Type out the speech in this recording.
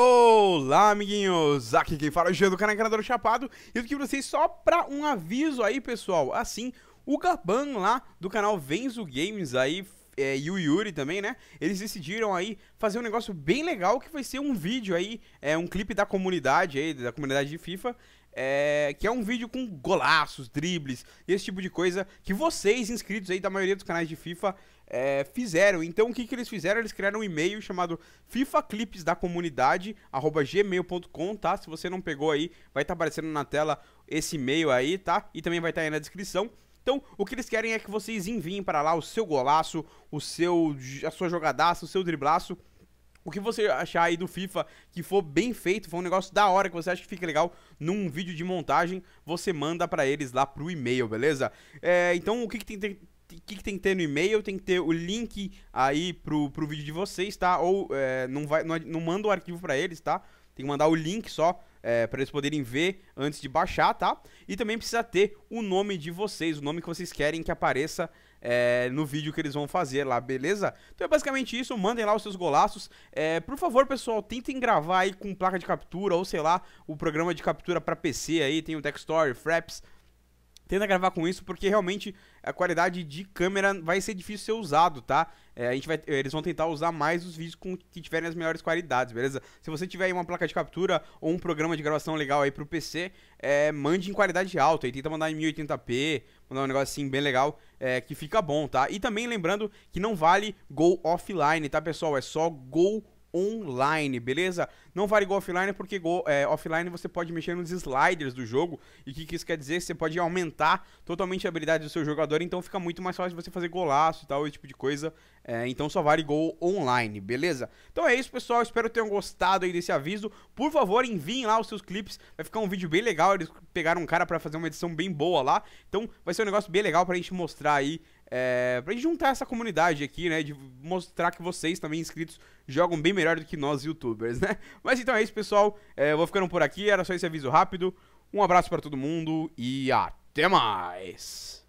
Olá, amiguinhos! Aqui quem fala é o Jean do canal Encanador Chapado e eu aqui pra vocês só pra um aviso aí, pessoal. Assim, o Gaban lá do canal Venzo Games aí é, e o Yuri também, né? Eles decidiram aí fazer um negócio bem legal que vai ser um vídeo aí, é um clipe da comunidade aí, da comunidade de FIFA. É, que é um vídeo com golaços, dribles, esse tipo de coisa que vocês, inscritos aí da maioria dos canais de FIFA, é, fizeram. Então o que, que eles fizeram? Eles criaram um e-mail chamado fifaclips da comunidade, arroba gmail.com, tá? Se você não pegou aí, vai estar tá aparecendo na tela esse e-mail aí, tá? E também vai estar tá aí na descrição. Então, o que eles querem é que vocês enviem para lá o seu golaço, o seu a sua jogadaça, o seu driblaço, o que você achar aí do FIFA que for bem feito, for um negócio da hora que você acha que fica legal num vídeo de montagem, você manda para eles lá pro e-mail, beleza? É, então o que, que tem, o que, que, tem que ter no e-mail? Tem que ter o link aí pro, pro vídeo de vocês, tá? Ou é, não, vai, não, não manda o arquivo para eles, tá? Tem que mandar o link só é, para eles poderem ver antes de baixar, tá? E também precisa ter o nome de vocês, o nome que vocês querem que apareça é, no vídeo que eles vão fazer lá, beleza? Então é basicamente isso, mandem lá os seus golaços. É, por favor, pessoal, tentem gravar aí com placa de captura ou sei lá, o programa de captura para PC aí, tem o Textory, Fraps, tenta gravar com isso, porque realmente a qualidade de câmera vai ser difícil ser usado, tá? É, a gente vai, eles vão tentar usar mais os vídeos com, que tiverem as melhores qualidades, beleza? Se você tiver aí uma placa de captura ou um programa de gravação legal aí pro PC, é, mande em qualidade alta e tenta mandar em 1080p, mandar um negócio assim bem legal, é, que fica bom, tá? E também lembrando que não vale Go offline, tá, pessoal? É só Go online online, beleza? Não vale igual offline, porque go, é, offline você pode mexer nos sliders do jogo. E o que, que, isso quer dizer? Você pode aumentar totalmente a habilidade do seu jogador, então fica muito mais fácil você fazer golaço e tal, esse tipo de coisa. É, então só vale gol online, beleza? Então é isso, pessoal. Espero que tenham gostado aí desse aviso. Por favor, enviem lá os seus clipes. Vai ficar um vídeo bem legal. Eles pegaram um cara para fazer uma edição bem boa lá. Então vai ser um negócio bem legal pra gente mostrar aí é, pra gente juntar essa comunidade aqui, né? De mostrar que vocês também, inscritos, jogam bem melhor do que nós, youtubers, né? Mas então é isso, pessoal. É, vou ficando por aqui, era só esse aviso rápido. Um abraço para todo mundo e até mais!